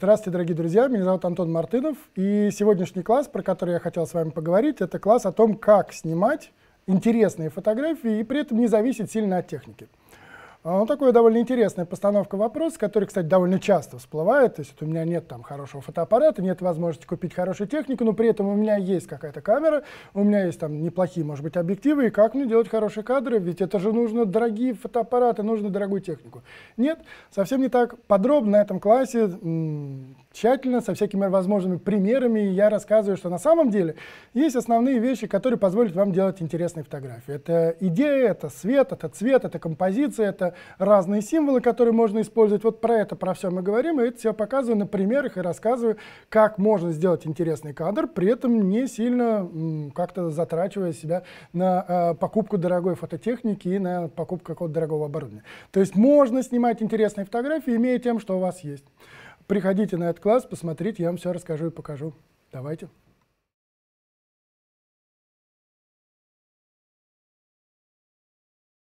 Здравствуйте, дорогие друзья, меня зовут Антон Мартынов, и сегодняшний класс, про который я хотел с вами поговорить, это класс о том, как снимать интересные фотографии и при этом не зависеть сильно от техники. А, ну, такое довольно интересная постановка вопроса, который, кстати, довольно часто всплывает. То есть у меня нет там хорошего фотоаппарата, нет возможности купить хорошую технику, но при этом у меня есть какая-то камера, у меня есть там неплохие, может быть, объективы, и как мне делать хорошие кадры? Ведь это же нужно дорогие фотоаппараты, нужно дорогую технику. Нет, совсем не так подробно на этом классе тщательно, со всякими возможными примерами. И я рассказываю, что на самом деле есть основные вещи, которые позволят вам делать интересные фотографии. Это идея, это свет, это цвет, это композиция, это разные символы, которые можно использовать. Вот про это, про все мы говорим, и это все показываю на примерах и рассказываю, как можно сделать интересный кадр, при этом не сильно как-то затрачивая себя на э, покупку дорогой фототехники и на покупку какого-то дорогого оборудования. То есть можно снимать интересные фотографии, имея тем, что у вас есть. Приходите на этот класс, посмотрите, я вам все расскажу и покажу. Давайте.